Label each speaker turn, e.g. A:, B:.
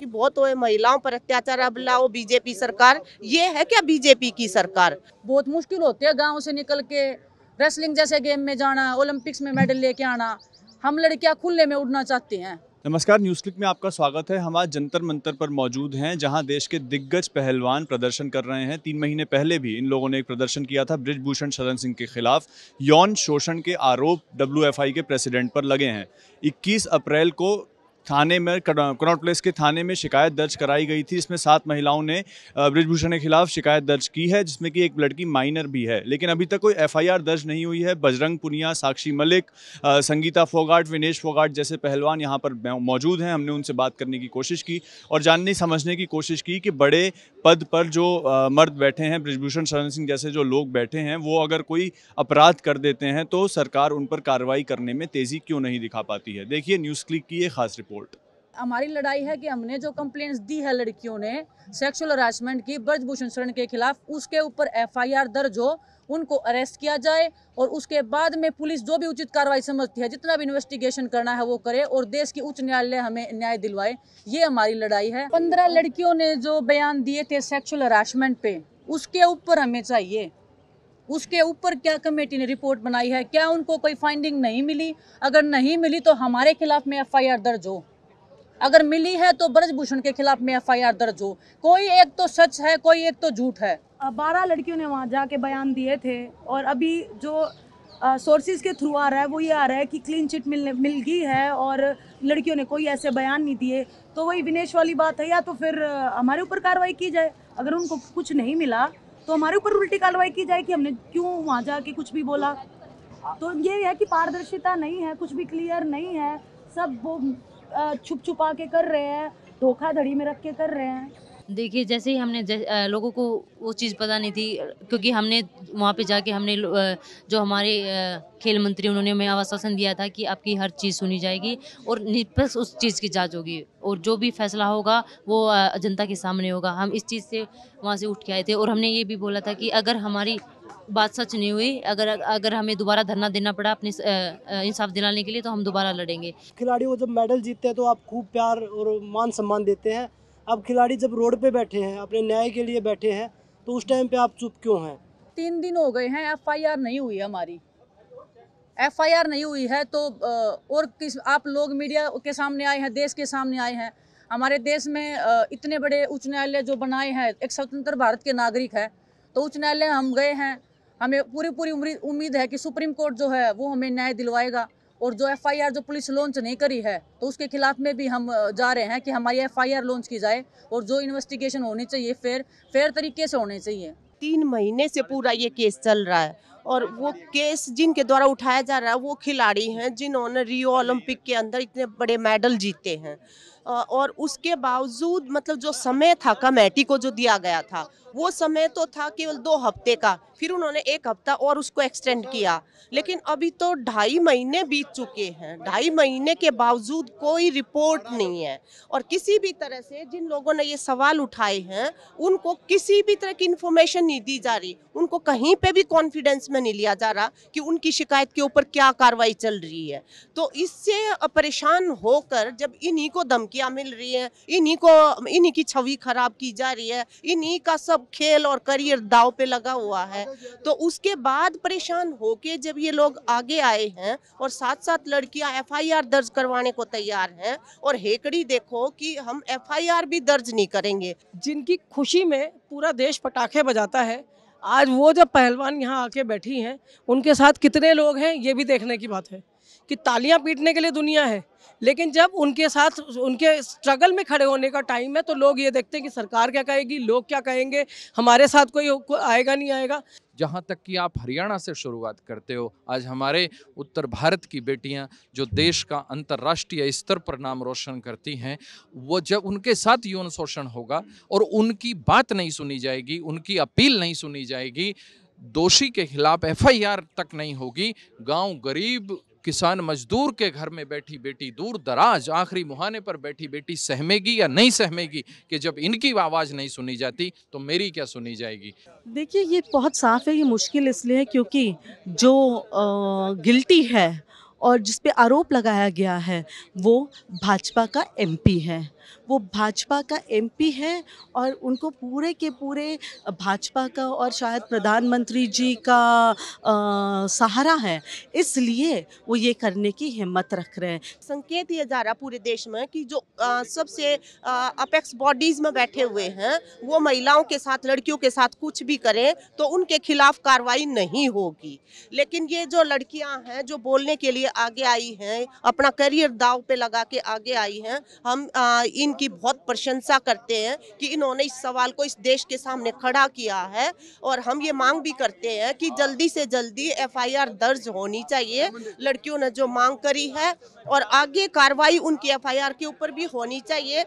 A: कि बहुत हो तो महिलाओं पर अत्याचार अब लाओ बीजेपी सरकार ये है क्या बीजेपी की सरकार बहुत मुश्किल होती है गाँव से निकल के रेसलिंग जैसे गेम में जाना ओलंपिक्स में मेडल लेके आना हम लड़कियाँ खुले में उड़ना चाहते हैं
B: नमस्कार न्यूज क्लिक में आपका स्वागत है हम आज जंतर मंतर पर मौजूद हैं जहां देश के दिग्गज पहलवान प्रदर्शन कर रहे हैं तीन महीने पहले भी इन लोगों ने एक प्रदर्शन किया था ब्रिजभूषण शरण सिंह के खिलाफ यौन शोषण के आरोप डब्ल्यूएफआई के प्रेसिडेंट पर लगे हैं 21 अप्रैल को थाने में कनॉट प्लेस के थाने में शिकायत दर्ज कराई गई थी इसमें सात महिलाओं ने ब्रिजभूषण के खिलाफ शिकायत दर्ज की है जिसमें कि एक लड़की माइनर भी है लेकिन अभी तक कोई एफआईआर दर्ज नहीं हुई है बजरंग पुनिया साक्षी मलिक संगीता फोगाट विनेश फोगाट जैसे पहलवान यहाँ पर मौजूद हैं हमने उनसे बात करने की कोशिश की और जानने समझने की कोशिश की कि बड़े पद पर जो मर्द बैठे हैं ब्रिजभूषण शरण सिंह जैसे जो लोग बैठे हैं वो अगर कोई अपराध कर देते हैं तो सरकार उन पर कार्रवाई करने में तेज़ी क्यों नहीं दिखा पाती है देखिए न्यूज़ क्लिक की ये खास रिपोर्ट रिपोर्ट
A: हमारी लड़ाई है कि हमने जो कंप्लेंट्स दी है लड़कियों ने सेक्सुअल हरासमेंट की ब्रजभूषण शरण के खिलाफ उसके ऊपर एफआईआर दर्ज हो उनको अरेस्ट किया जाए और उसके बाद में पुलिस जो भी उचित कार्रवाई समझती है जितना भी इन्वेस्टिगेशन करना है वो करे और देश की उच्च न्यायालय हमें न्याय दिलवाए ये हमारी लड़ाई है पंद्रह लड़कियों ने जो बयान दिए थे सेक्सुअल हरासमेंट पे उसके ऊपर हमें चाहिए उसके ऊपर क्या कमेटी ने रिपोर्ट बनाई है क्या उनको कोई फाइंडिंग नहीं मिली अगर नहीं मिली तो हमारे खिलाफ में एफ दर्ज हो अगर मिली है तो ब्रजभूषण के खिलाफ में एफआईआर दर्ज हो कोई एक तो सच है कोई एक तो झूठ है बारह लड़कियों ने वहाँ जाके बयान दिए थे और अभी जो सोर्सेज के थ्रू आ रहा है वो ये आ रहा है कि क्लीन चिट मिलने मिल गई है और लड़कियों ने कोई ऐसे बयान नहीं दिए तो वही विनेश वाली बात है या तो फिर हमारे ऊपर कार्रवाई की जाए अगर उनको कुछ नहीं मिला तो हमारे ऊपर उल्टी कार्रवाई की जाए कि हमने क्यों वहाँ जाके कुछ भी बोला तो ये है कि पारदर्शिता नहीं है कुछ भी क्लियर नहीं है सब वो छुप छुपा के कर रहे हैं धोखाधड़ी में रख के कर रहे हैं देखिए जैसे ही हमने जैसे, लोगों को वो चीज़ पता नहीं थी क्योंकि हमने वहाँ पे जाके हमने जो हमारे खेल मंत्री उन्होंने हमें आश्वासन दिया था कि आपकी हर चीज़ सुनी जाएगी और निष्पक्ष उस चीज़ की जांच होगी और जो भी फैसला होगा वो जनता के सामने होगा हम इस चीज़ से वहाँ से उठ के आए थे और हमने ये भी बोला था कि अगर हमारी बात सच नहीं हुई अगर अगर हमें दोबारा धरना देना पड़ा अपने इंसाफ दिलाने के लिए तो हम दोबारा लड़ेंगे
C: खिलाड़ी को जब मेडल जीतते हैं तो आप खूब प्यार और मान सम्मान देते हैं अब खिलाड़ी जब रोड पे बैठे हैं अपने न्याय के लिए बैठे हैं तो उस टाइम पे आप चुप क्यों हैं
A: तीन दिन हो गए हैं एफ नहीं हुई हमारी एफ नहीं हुई है तो और किस आप लोग मीडिया के सामने आए हैं देश के सामने आए हैं हमारे देश में इतने बड़े उच्च न्यायालय जो बनाए हैं एक स्वतंत्र भारत के नागरिक है तो उच्च न्यायालय हम गए हैं हमें पूरी पूरी उम्मीद है कि सुप्रीम कोर्ट जो है वो हमें न्याय दिलवाएगा और जो एफआईआर जो पुलिस लॉन्च नहीं करी है तो उसके खिलाफ में भी हम जा रहे हैं कि हमारी एफआईआर लॉन्च की जाए और जो इन्वेस्टिगेशन होनी चाहिए फेयर फेयर तरीके से होने चाहिए तीन महीने से पूरा ये केस चल रहा है और वो केस जिनके द्वारा उठाया जा रहा है वो खिलाड़ी हैं
C: जिन्होंने रियो ओलंपिक के अंदर इतने बड़े मेडल जीते हैं और उसके बावजूद मतलब जो समय था कमेटी को जो दिया गया था वो समय तो था केवल दो हफ्ते का फिर उन्होंने एक हफ्ता और उसको एक्सटेंड किया लेकिन अभी तो ढाई महीने बीत चुके हैं ढाई महीने के बावजूद कोई रिपोर्ट नहीं है और किसी भी तरह से जिन लोगों ने ये सवाल उठाए हैं उनको किसी भी तरह की इन्फॉर्मेशन नहीं दी जा रही उनको कहीं पे भी कॉन्फिडेंस में नहीं लिया जा रहा कि उनकी शिकायत के ऊपर क्या कार्रवाई चल रही है तो इससे परेशान होकर जब इन्हीं को धमकी धमकियाँ मिल रही हैं इन्हीं को इन्हीं की छवि खराब की जा रही है इन्हीं का सब खेल और करियर दाव पे लगा हुआ है तो उसके बाद परेशान होके जब ये लोग आगे आए हैं और साथ साथ लड़कियां एफआईआर दर्ज करवाने को तैयार हैं और हेकड़ी देखो कि हम एफआईआर भी दर्ज नहीं करेंगे जिनकी खुशी में पूरा देश पटाखे बजाता है आज वो जब पहलवान यहाँ आके बैठी हैं उनके साथ कितने लोग हैं ये भी देखने की बात है कि तालियां पीटने के लिए दुनिया है लेकिन जब उनके साथ उनके स्ट्रगल में खड़े होने का टाइम है तो लोग ये देखते हैं कि सरकार क्या कहेगी लोग क्या कहेंगे हमारे साथ कोई आएगा नहीं आएगा
B: जहाँ तक कि आप हरियाणा से शुरुआत करते हो आज हमारे उत्तर भारत की बेटियाँ जो देश का अंतर्राष्ट्रीय स्तर पर नाम रोशन करती हैं वो जब उनके साथ यौन शोषण होगा और उनकी बात नहीं सुनी जाएगी उनकी अपील नहीं सुनी जाएगी दोषी के खिलाफ एफआईआर तक नहीं होगी गांव गरीब किसान मजदूर के घर में बैठी बेटी दूर दराज आखिरी मुहाने पर बैठी बेटी सहमेगी या नहीं सहमेगी कि जब इनकी आवाज़ नहीं सुनी जाती तो मेरी क्या सुनी जाएगी
C: देखिए ये बहुत साफ है ये मुश्किल इसलिए है क्योंकि जो गिल्टी है और जिसपे आरोप लगाया गया है वो भाजपा का एमपी है वो भाजपा का एमपी है और उनको पूरे के पूरे भाजपा का और शायद प्रधानमंत्री जी का आ, सहारा है इसलिए वो ये करने की हिम्मत रख रहे हैं संकेत ये जा रहा पूरे देश में कि जो आ, सबसे अपेक्स बॉडीज़ में बैठे हुए हैं वो महिलाओं के साथ लड़कियों के साथ कुछ भी करें तो उनके खिलाफ कार्रवाई नहीं होगी लेकिन ये जो लड़कियां हैं जो बोलने के लिए आगे आई हैं अपना करियर दाव पे लगा के आगे आई हैं हम आ, इनकी बहुत प्रशंसा करते हैं कि इन्होंने इस सवाल को इस देश के सामने खड़ा किया है और हम ये मांग भी करते हैं कि जल्दी से जल्दी एफआईआर दर्ज होनी चाहिए लड़कियों ने जो मांग करी है और आगे कार्रवाई उनकी एफआईआर के ऊपर भी होनी चाहिए